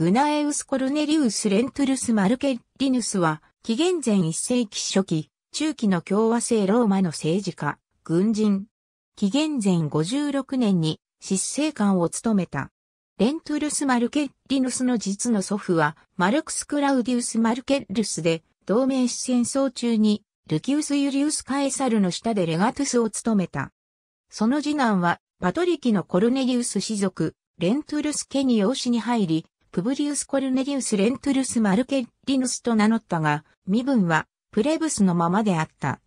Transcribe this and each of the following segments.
グナエウス・コルネリウス・レントゥルス・マルケリヌスは、紀元前1世紀初期、中期の共和制ローマの政治家、軍人。紀元前56年に執政官を務めた。レントゥルス・マルケリヌスの実の祖父は、マルクス・クラウディウス・マルケルスで、同盟戦争中に、ルキウス・ユリウス・カエサルの下でレガトゥスを務めた。その次男は、パトリキのコルネリウス氏族、レントゥルス・ケニオ氏に入り、プブリウス・コルネリウス・レントゥルス・マルケッリヌスと名乗ったが、身分はプレブスのままであった。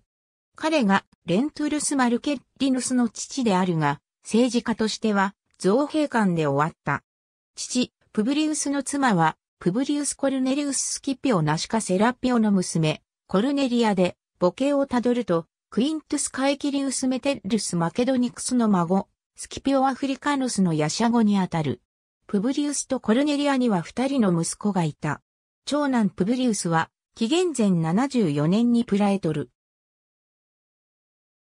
彼がレントゥルス・マルケッリヌスの父であるが、政治家としては造幣官で終わった。父、プブリウスの妻は、プブリウス・コルネリウス・スキピオ・ナシカ・セラピオの娘、コルネリアで、母系をたどると、クイントゥス・カイキリウス・メテルス・マケドニクスの孫、スキピオ・アフリカヌスのヤシャゴにあたる。プブリウスとコルネリアには二人の息子がいた。長男プブリウスは、紀元前74年にプラエトル。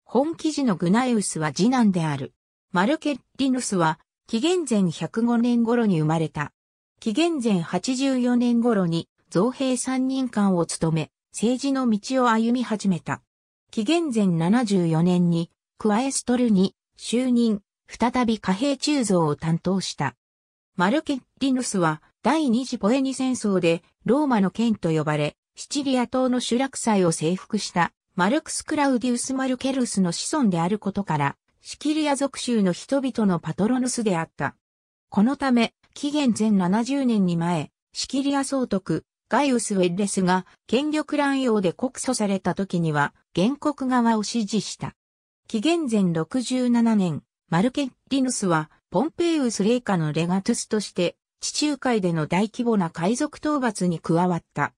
本記事のグナエウスは次男である。マルケッリヌスは、紀元前105年頃に生まれた。紀元前84年頃に、造兵三人間を務め、政治の道を歩み始めた。紀元前74年に、クアエストルに就任、再び貨幣鋳造を担当した。マルケッリヌスは第二次ポエニ戦争でローマの剣と呼ばれ、シチリア島の集落祭を征服したマルクス・クラウディウス・マルケルスの子孫であることから、シキリア属州の人々のパトロヌスであった。このため、紀元前70年に前、シキリア総督、ガイウス・ウェッレスが権力乱用で告訴された時には、原告側を支持した。紀元前67年、マルケッリヌスはポンペイウス霊下のレガトゥスとして、地中海での大規模な海賊討伐に加わった。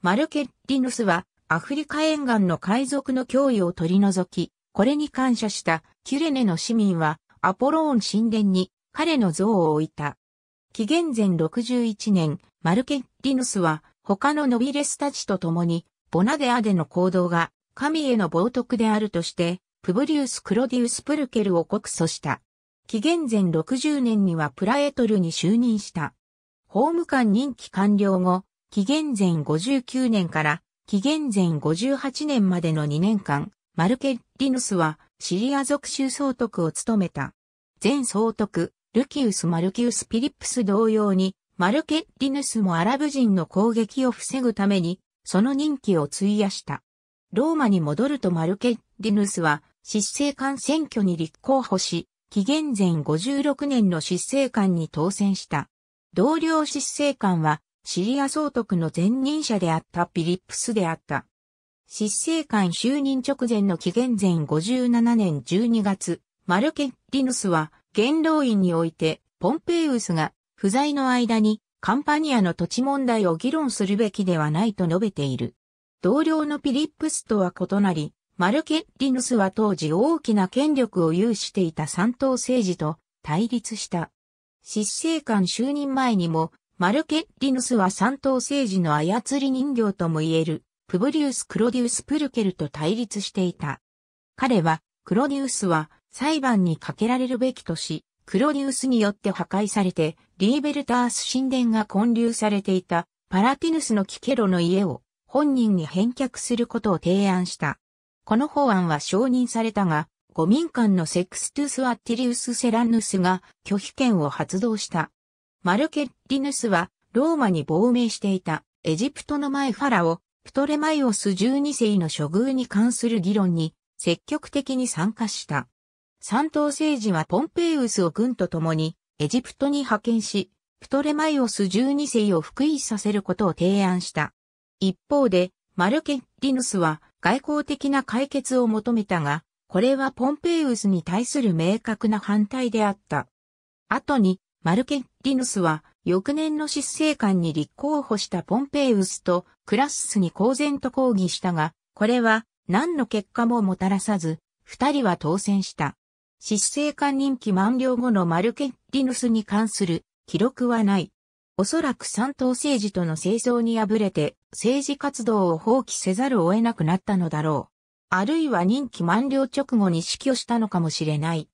マルケッリヌスは、アフリカ沿岸の海賊の脅威を取り除き、これに感謝したキュレネの市民は、アポローン神殿に彼の像を置いた。紀元前61年、マルケッリヌスは、他のノビレスたちと共に、ボナデアでの行動が、神への冒涜であるとして、プブリウス・クロディウス・プルケルを告訴した。紀元前60年にはプラエトルに就任した。法務官任期完了後、紀元前59年から紀元前58年までの2年間、マルケッリヌスはシリア属州総督を務めた。前総督、ルキウス・マルキウス・ピリップス同様に、マルケッリヌスもアラブ人の攻撃を防ぐために、その任期を費やした。ローマに戻るとマルケッリヌスは、執政官選挙に立候補し、紀元前56年の執政官に当選した。同僚執政官はシリア総督の前任者であったピリップスであった。執政官就任直前の紀元前57年12月、マルケッリヌスは元老院においてポンペイウスが不在の間にカンパニアの土地問題を議論するべきではないと述べている。同僚のピリップスとは異なり、マルケッリヌスは当時大きな権力を有していた三党政治と対立した。執政官就任前にも、マルケッリヌスは三党政治の操り人形とも言える、プブリウス・クロディウス・プルケルと対立していた。彼は、クロディウスは裁判にかけられるべきとし、クロディウスによって破壊されて、リーベルタース神殿が建立されていたパラティヌスのキケロの家を本人に返却することを提案した。この法案は承認されたが、五民間のセクストゥス・アッティリウス・セランヌスが拒否権を発動した。マルケッリヌスはローマに亡命していたエジプトの前ファラオ、プトレマイオス12世の処遇に関する議論に積極的に参加した。三党政治はポンペイウスを軍と共にエジプトに派遣し、プトレマイオス12世を復位させることを提案した。一方で、マルケッリヌスは外交的な解決を求めたが、これはポンペイウスに対する明確な反対であった。後に、マルケッリヌスは、翌年の執政官に立候補したポンペイウスとクラッスに公然と抗議したが、これは何の結果ももたらさず、二人は当選した。執政官任期満了後のマルケッリヌスに関する記録はない。おそらく三党政治との清掃に敗れて政治活動を放棄せざるを得なくなったのだろう。あるいは任期満了直後に死去したのかもしれない。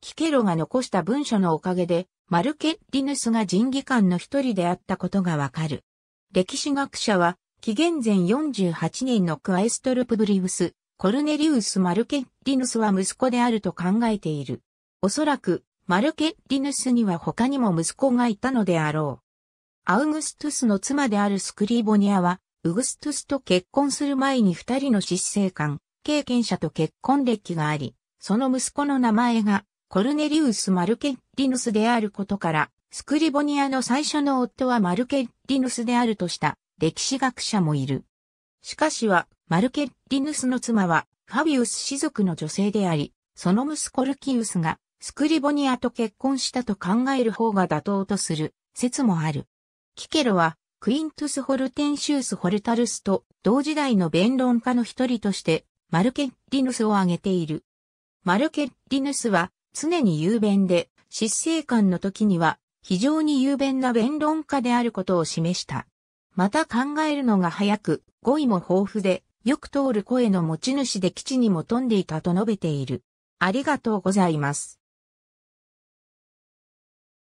キケロが残した文書のおかげで、マルケッリヌスが人技官の一人であったことがわかる。歴史学者は、紀元前48年のクアエストルプブリウス、コルネリウス・マルケッリヌスは息子であると考えている。おそらく、マルケッリヌスには他にも息子がいたのであろう。アウグストゥスの妻であるスクリボニアは、ウグストゥスと結婚する前に二人の執政官、経験者と結婚歴があり、その息子の名前がコルネリウス・マルケッリヌスであることから、スクリボニアの最初の夫はマルケッリヌスであるとした歴史学者もいる。しかしは、マルケッリヌスの妻はファビウス氏族の女性であり、その息子ルキウスがスクリボニアと結婚したと考える方が妥当とする説もある。キケロは、クイントゥス・ホルテンシウス・ホルタルスと同時代の弁論家の一人として、マルケッリヌスを挙げている。マルケッリヌスは常に雄弁で、執政官の時には非常に雄弁な弁論家であることを示した。また考えるのが早く、語彙も豊富で、よく通る声の持ち主で基地にも富んでいたと述べている。ありがとうございます。